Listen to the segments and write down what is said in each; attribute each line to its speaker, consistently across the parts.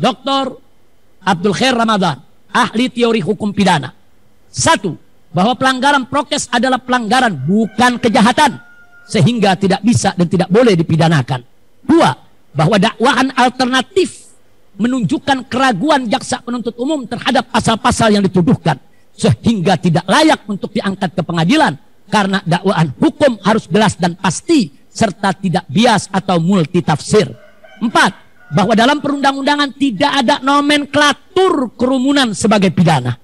Speaker 1: Dr. Abdul Khair Ramadan, ahli teori hukum pidana. Satu, bahwa pelanggaran prokes adalah pelanggaran bukan kejahatan sehingga tidak bisa dan tidak boleh dipidanakan. Dua, bahwa dakwaan alternatif menunjukkan keraguan jaksa penuntut umum terhadap pasal-pasal yang dituduhkan sehingga tidak layak untuk diangkat ke pengadilan karena dakwaan hukum harus jelas dan pasti serta tidak bias atau multitafsir. Empat, bahwa dalam perundang-undangan tidak ada nomenklatur kerumunan sebagai pidana.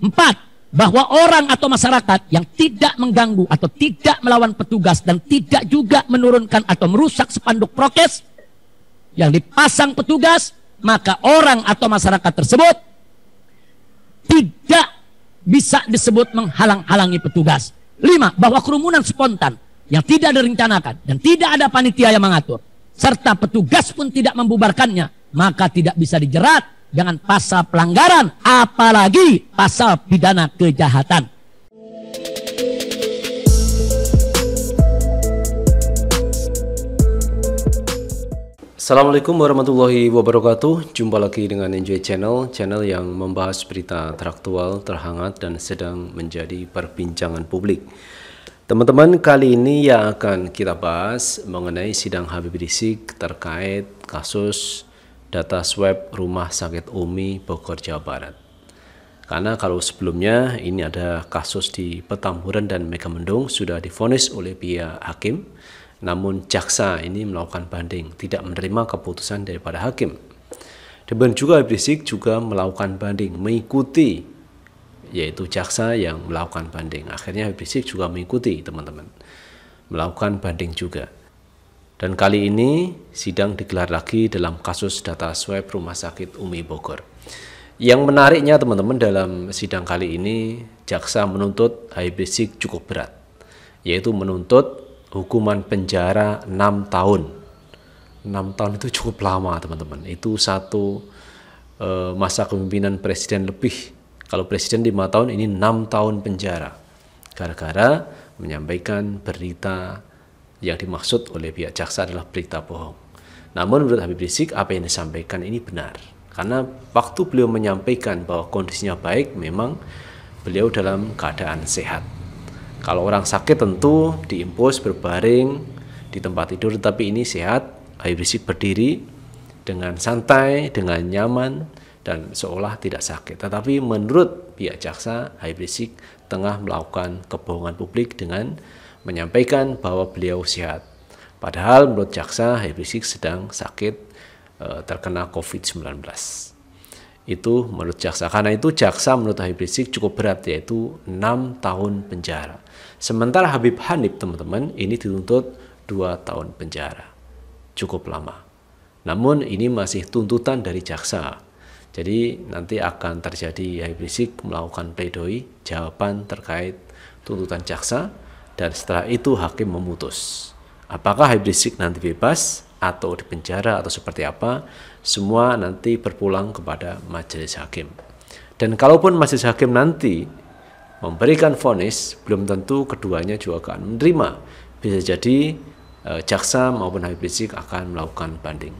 Speaker 1: Empat, bahwa orang atau masyarakat yang tidak mengganggu atau tidak melawan petugas dan tidak juga menurunkan atau merusak spanduk prokes yang dipasang petugas, maka orang atau masyarakat tersebut tidak bisa disebut menghalang-halangi petugas. Lima, bahwa kerumunan spontan yang tidak direncanakan dan tidak ada panitia yang mengatur serta petugas pun tidak membubarkannya, maka tidak bisa dijerat dengan pasal pelanggaran, apalagi pasal pidana kejahatan.
Speaker 2: Assalamualaikum warahmatullahi wabarakatuh Jumpa lagi dengan Enjoy Channel Channel yang membahas berita teraktual, terhangat dan sedang menjadi perbincangan publik Teman-teman, kali ini yang akan kita bahas mengenai sidang Habib Rizik terkait kasus data swab Rumah Sakit Umi Bogor, Jawa Barat. Karena kalau sebelumnya ini ada kasus di Petamburan dan Megamendung sudah difonis oleh pihak hakim, namun jaksa ini melakukan banding, tidak menerima keputusan daripada hakim. Demikian juga Habib Rizik juga melakukan banding, mengikuti yaitu jaksa yang melakukan banding. Akhirnya Habib Rizik juga mengikuti teman-teman, melakukan banding juga. Dan kali ini sidang digelar lagi dalam kasus data swab Rumah Sakit Umi Bogor. Yang menariknya teman-teman dalam sidang kali ini jaksa menuntut Habib Rizik cukup berat, yaitu menuntut hukuman penjara 6 tahun. 6 tahun itu cukup lama teman-teman. Itu satu eh, masa kepemimpinan presiden lebih kalau presiden lima tahun ini enam tahun penjara. Gara-gara menyampaikan berita yang dimaksud oleh pihak jaksa adalah berita bohong. Namun menurut Habib Rizik apa yang disampaikan ini benar. Karena waktu beliau menyampaikan bahwa kondisinya baik memang beliau dalam keadaan sehat. Kalau orang sakit tentu diimpus berbaring di tempat tidur tapi ini sehat, Habib Rizik berdiri dengan santai, dengan nyaman dan seolah tidak sakit. Tetapi menurut pihak jaksa, Habib Rizik tengah melakukan kebohongan publik dengan menyampaikan bahwa beliau sehat. Padahal menurut jaksa, Habib Rizik sedang sakit e, terkena COVID-19. Itu menurut jaksa. Karena itu jaksa menurut Habib Rizik cukup berat yaitu 6 tahun penjara. Sementara Habib Hanif teman-teman ini dituntut 2 tahun penjara. Cukup lama. Namun ini masih tuntutan dari jaksa. Jadi nanti akan terjadi Habib Rizik melakukan pledoi jawaban terkait tuntutan jaksa dan setelah itu hakim memutus. Apakah Habib Rizik nanti bebas atau dipenjara atau seperti apa, semua nanti berpulang kepada majelis hakim. Dan kalaupun majelis hakim nanti memberikan vonis, belum tentu keduanya juga akan menerima. Bisa jadi eh, jaksa maupun Habib Rizik akan melakukan banding.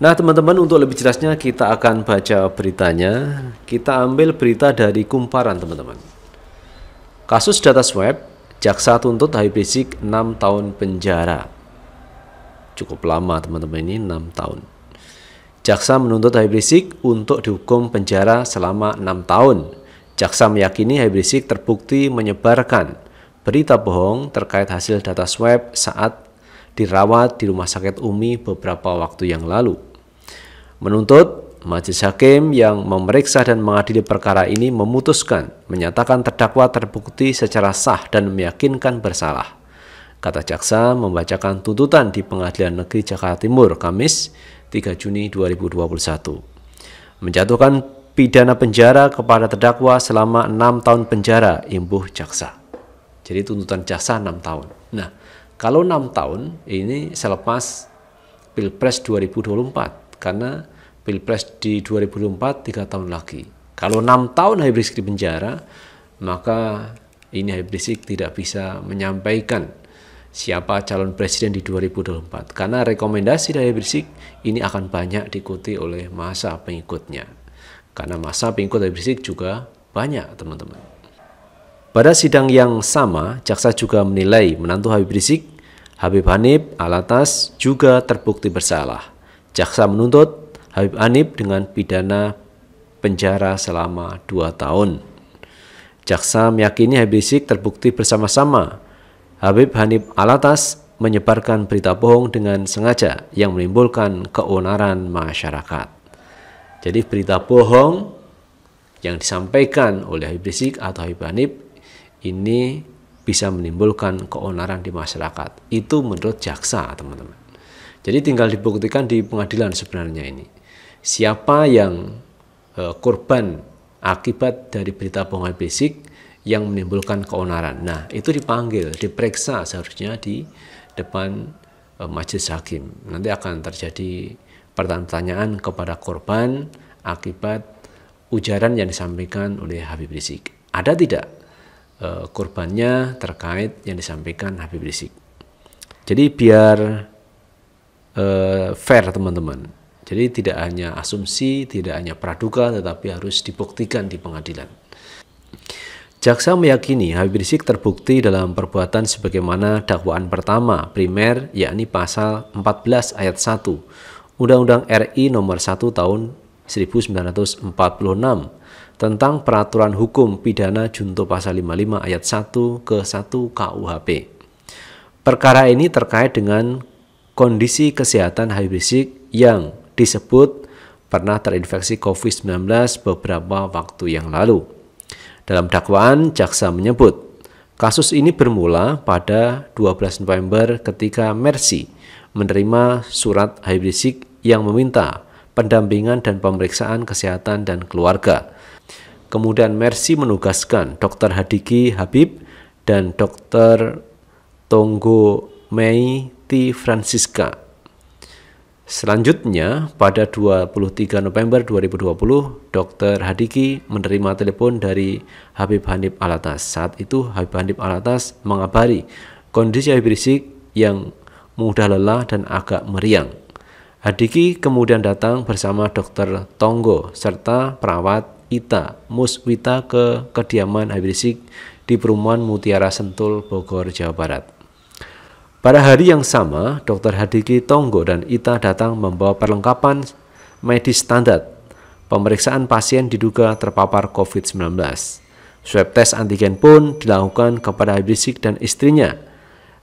Speaker 2: Nah, teman-teman, untuk lebih jelasnya kita akan baca beritanya. Kita ambil berita dari kumparan, teman-teman. Kasus data swab, jaksa tuntut Habib Rizik 6 tahun penjara. Cukup lama, teman-teman, ini 6 tahun. Jaksa menuntut Habib Rizik untuk dihukum penjara selama 6 tahun. Jaksa meyakini Habib Rizik terbukti menyebarkan berita bohong terkait hasil data swab saat dirawat di Rumah Sakit Umi beberapa waktu yang lalu. Menuntut, majelis hakim yang memeriksa dan mengadili perkara ini memutuskan menyatakan terdakwa terbukti secara sah dan meyakinkan bersalah. Kata jaksa membacakan tuntutan di Pengadilan Negeri Jakarta Timur Kamis 3 Juni 2021. Menjatuhkan pidana penjara kepada terdakwa selama 6 tahun penjara imbuh jaksa. Jadi tuntutan jaksa 6 tahun. Nah, kalau 6 tahun ini selepas Pilpres 2024 karena Pilpres di 2004 tiga tahun lagi. Kalau enam tahun Habib Rizik di penjara, maka ini Habib Rizik tidak bisa menyampaikan siapa calon presiden di 2024 karena rekomendasi dari Habib Rizik ini akan banyak diikuti oleh masa pengikutnya karena masa pengikut Habib Rizik juga banyak teman-teman pada sidang yang sama jaksa juga menilai menantu Habib Rizik Habib Hanif Alatas juga terbukti bersalah Jaksa menuntut Habib Anib dengan pidana penjara selama 2 tahun. Jaksa meyakini Habib Rizik terbukti bersama-sama Habib Hanif Alatas menyebarkan berita bohong dengan sengaja yang menimbulkan keonaran masyarakat. Jadi berita bohong yang disampaikan oleh Habib Rizik atau Habib Hanif ini bisa menimbulkan keonaran di masyarakat. Itu menurut jaksa, teman-teman. Jadi tinggal dibuktikan di pengadilan sebenarnya ini. Siapa yang e, korban akibat dari berita bohongan fisik yang menimbulkan keonaran. Nah, itu dipanggil, diperiksa seharusnya di depan e, majelis hakim. Nanti akan terjadi pertanyaan-pertanyaan kepada korban akibat ujaran yang disampaikan oleh Habib Rizik. Ada tidak e, korbannya terkait yang disampaikan Habib Rizik? Jadi biar uh, fair teman-teman. Jadi tidak hanya asumsi, tidak hanya praduga, tetapi harus dibuktikan di pengadilan. Jaksa meyakini Habib Rizik terbukti dalam perbuatan sebagaimana dakwaan pertama primer yakni pasal 14 ayat 1 Undang-Undang RI nomor 1 tahun 1946 tentang peraturan hukum pidana junto pasal 55 ayat 1 ke 1 KUHP. Perkara ini terkait dengan kondisi kesehatan Habib Rizik yang disebut pernah terinfeksi COVID-19 beberapa waktu yang lalu. Dalam dakwaan, jaksa menyebut kasus ini bermula pada 12 November ketika Mercy menerima surat Habib Rizik yang meminta pendampingan dan pemeriksaan kesehatan dan keluarga. Kemudian Mercy menugaskan Dr. Hadiki Habib dan Dr. Tonggo Mei Siti Francisca. Selanjutnya, pada 23 November 2020, Dr. Hadiki menerima telepon dari Habib Hanif Alatas. Saat itu, Habib Hanif Alatas mengabari kondisi Habib Rizik yang mudah lelah dan agak meriang. Hadiki kemudian datang bersama Dr. Tonggo serta perawat Ita Muswita ke kediaman Habib Rizik di perumahan Mutiara Sentul, Bogor, Jawa Barat. Pada hari yang sama, Dr. Hadiki Tonggo dan Ita datang membawa perlengkapan medis standar. Pemeriksaan pasien diduga terpapar COVID-19. Swab tes antigen pun dilakukan kepada Habisik dan istrinya,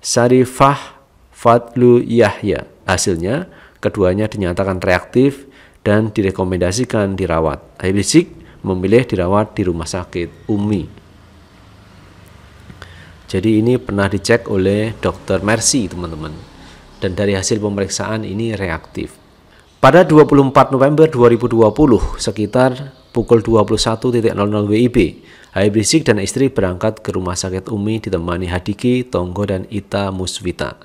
Speaker 2: Sarifah Fadlu Yahya. Hasilnya, keduanya dinyatakan reaktif dan direkomendasikan dirawat. Habisik memilih dirawat di rumah sakit Umi. Jadi ini pernah dicek oleh dokter Mercy teman-teman. Dan dari hasil pemeriksaan ini reaktif. Pada 24 November 2020 sekitar pukul 21.00 WIB, Habib Rizik dan istri berangkat ke rumah sakit Umi ditemani Hadiki, Tonggo, dan Ita Muswita.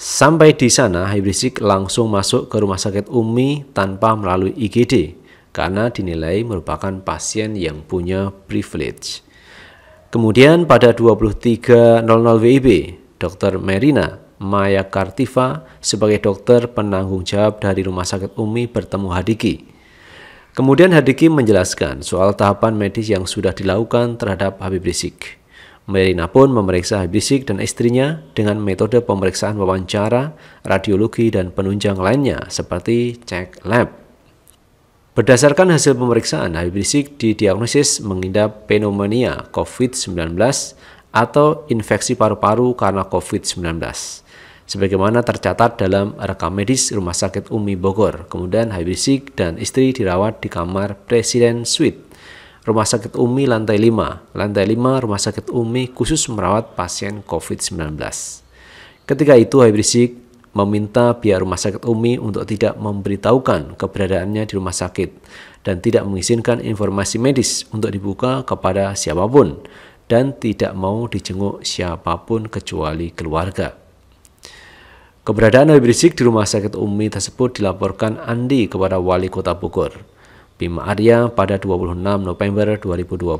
Speaker 2: Sampai di sana, Habib Rizik langsung masuk ke rumah sakit Umi tanpa melalui IGD karena dinilai merupakan pasien yang punya privilege. Kemudian pada 23.00 WIB, Dr. Merina Maya Kartiva sebagai dokter penanggung jawab dari Rumah Sakit Umi bertemu Hadiki. Kemudian Hadiki menjelaskan soal tahapan medis yang sudah dilakukan terhadap Habib Rizik. Merina pun memeriksa Habib Rizik dan istrinya dengan metode pemeriksaan wawancara, radiologi, dan penunjang lainnya seperti cek lab. Berdasarkan hasil pemeriksaan, Habib Rizik didiagnosis mengidap pneumonia COVID-19 atau infeksi paru-paru karena COVID-19. Sebagaimana tercatat dalam rekam medis Rumah Sakit Umi Bogor, kemudian Habib Rizik dan istri dirawat di kamar Presiden Suite Rumah Sakit Umi lantai 5. Lantai 5 Rumah Sakit Umi khusus merawat pasien COVID-19. Ketika itu Habib Rizik meminta pihak rumah sakit Umi untuk tidak memberitahukan keberadaannya di rumah sakit dan tidak mengizinkan informasi medis untuk dibuka kepada siapapun dan tidak mau dijenguk siapapun kecuali keluarga. Keberadaan Habib Rizik di rumah sakit Umi tersebut dilaporkan Andi kepada wali kota Bogor. Bima Arya pada 26 November 2020.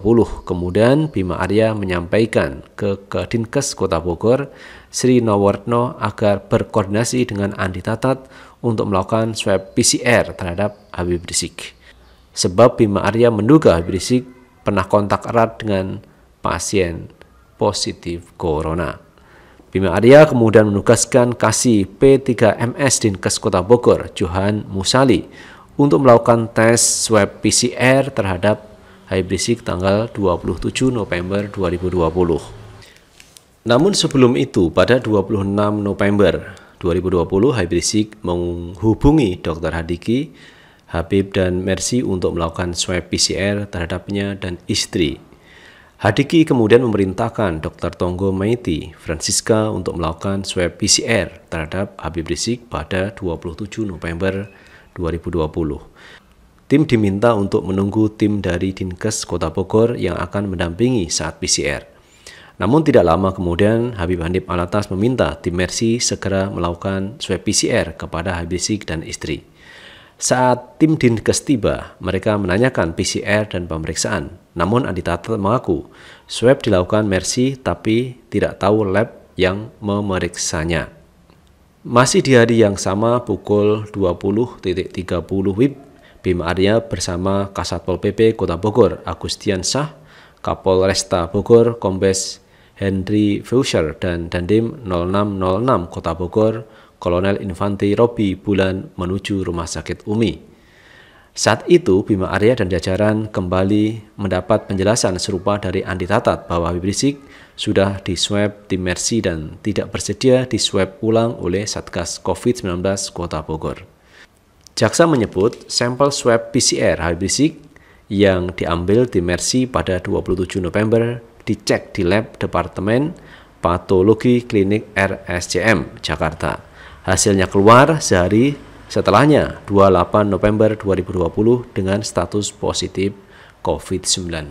Speaker 2: Kemudian Bima Arya menyampaikan ke Kedinkes Kota Bogor, Sri Nowartno agar berkoordinasi dengan Andi Tatat untuk melakukan swab PCR terhadap Habib Rizik. Sebab Bima Arya menduga Habib Rizik pernah kontak erat dengan pasien positif corona. Bima Arya kemudian menugaskan kasih P3MS Dinkes Kota Bogor, Johan Musali, untuk melakukan tes swab PCR terhadap habib Rizik tanggal 27 November 2020. Namun sebelum itu, pada 26 November 2020, Habib Rizik menghubungi Dr. Hadiki, Habib dan Mercy untuk melakukan swab PCR terhadapnya dan istri. Hadiki kemudian memerintahkan Dr. Tonggo Maiti, Francisca untuk melakukan swab PCR terhadap Habib Rizik pada 27 November 2020. Tim diminta untuk menunggu tim dari Dinkes Kota Bogor yang akan mendampingi saat PCR. Namun tidak lama kemudian Habib Handip Alatas meminta tim Mercy segera melakukan swab PCR kepada Habib Sik dan istri. Saat tim Dinkes tiba, mereka menanyakan PCR dan pemeriksaan. Namun Andi Tata mengaku swab dilakukan Mercy tapi tidak tahu lab yang memeriksanya. Masih di hari yang sama pukul 20.30 WIB, Bim Arya bersama Kasatpol PP Kota Bogor, Agustian Sah, Kapolresta Bogor, Kombes Henry Fusher, dan Dandim 0606 Kota Bogor, Kolonel Infanti Robi Bulan menuju Rumah Sakit Umi. Saat itu Bima Arya dan jajaran kembali mendapat penjelasan serupa dari Andi Tatat bahwa Habib Rizik sudah diswab di Mercy dan tidak bersedia diswab ulang oleh Satgas COVID-19 Kota Bogor. Jaksa menyebut sampel swab PCR Habib Rizik yang diambil di Mercy pada 27 November dicek di lab Departemen Patologi Klinik RSCM Jakarta. Hasilnya keluar sehari Setelahnya, 28 November 2020 dengan status positif COVID-19.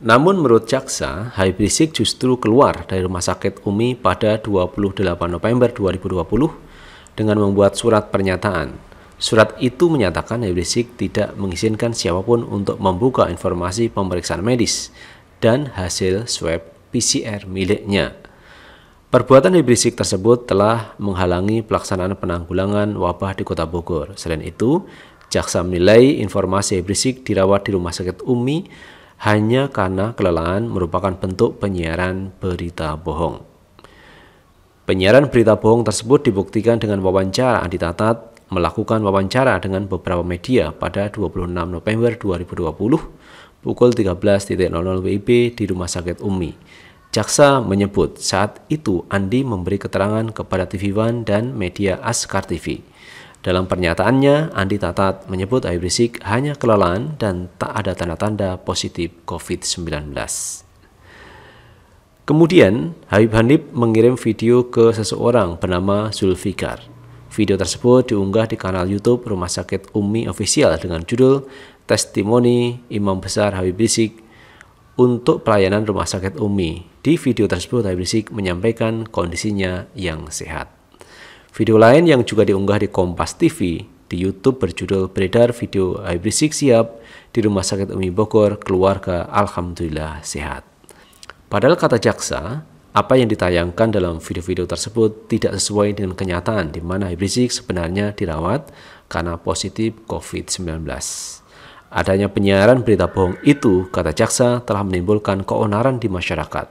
Speaker 2: Namun menurut jaksa, Habib Rizik justru keluar dari rumah sakit UMI pada 28 November 2020 dengan membuat surat pernyataan. Surat itu menyatakan Habib Rizik tidak mengizinkan siapapun untuk membuka informasi pemeriksaan medis dan hasil swab PCR miliknya. Perbuatan Habib tersebut telah menghalangi pelaksanaan penanggulangan wabah di Kota Bogor. Selain itu, jaksa menilai informasi Habib dirawat di Rumah Sakit Umi hanya karena kelelahan merupakan bentuk penyiaran berita bohong. Penyiaran berita bohong tersebut dibuktikan dengan wawancara Andi Tatat melakukan wawancara dengan beberapa media pada 26 November 2020 pukul 13.00 WIB di Rumah Sakit Umi Jaksa menyebut saat itu Andi memberi keterangan kepada TV One dan media Askar TV. Dalam pernyataannya, Andi Tatat menyebut Habib Rizik hanya kelelahan dan tak ada tanda-tanda positif COVID-19. Kemudian, Habib Hanif mengirim video ke seseorang bernama Zulfikar. Video tersebut diunggah di kanal YouTube Rumah Sakit Umi Official dengan judul Testimoni Imam Besar Habib Rizik untuk pelayanan rumah sakit Umi. Di video tersebut, Habib Rizik menyampaikan kondisinya yang sehat. Video lain yang juga diunggah di Kompas TV di YouTube berjudul Beredar Video Habib Rizik Siap di Rumah Sakit Umi Bogor, keluarga Alhamdulillah sehat. Padahal kata jaksa, apa yang ditayangkan dalam video-video tersebut tidak sesuai dengan kenyataan di mana Habib Rizik sebenarnya dirawat karena positif COVID-19. Adanya penyiaran berita bohong itu, kata jaksa, telah menimbulkan keonaran di masyarakat.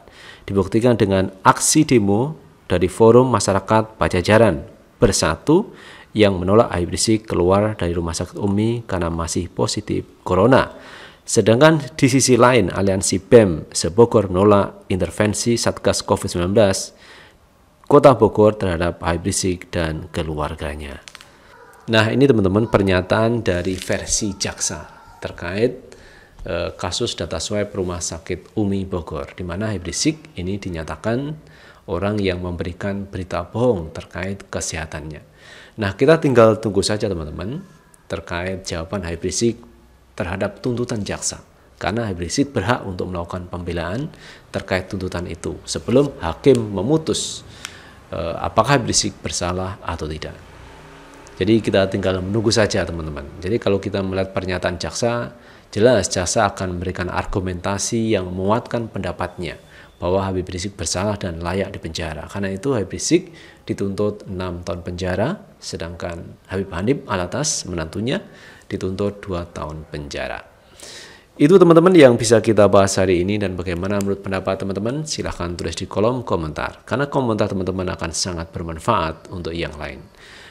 Speaker 2: Dibuktikan dengan aksi demo dari Forum Masyarakat Pajajaran Bersatu yang menolak Habib Rizik keluar dari rumah sakit Umi karena masih positif corona. Sedangkan di sisi lain, aliansi BEM sebogor menolak intervensi Satgas COVID-19 Kota Bogor terhadap Habib Rizik dan keluarganya. Nah, ini teman-teman pernyataan dari versi jaksa terkait eh, kasus data swab Rumah Sakit Umi Bogor, di mana Hibrisik ini dinyatakan orang yang memberikan berita bohong terkait kesehatannya. Nah, kita tinggal tunggu saja teman-teman terkait jawaban Hibrisik terhadap tuntutan jaksa karena Hibrisik berhak untuk melakukan pembelaan terkait tuntutan itu sebelum hakim memutus eh, apakah Hibrisik bersalah atau tidak. Jadi kita tinggal menunggu saja teman-teman. Jadi kalau kita melihat pernyataan jaksa, jelas jaksa akan memberikan argumentasi yang menguatkan pendapatnya bahwa Habib Rizik bersalah dan layak dipenjara. Karena itu Habib Rizik dituntut 6 tahun penjara, sedangkan Habib Hanif Alatas menantunya dituntut 2 tahun penjara. Itu teman-teman yang bisa kita bahas hari ini dan bagaimana menurut pendapat teman-teman silahkan tulis di kolom komentar. Karena komentar teman-teman akan sangat bermanfaat untuk yang lain.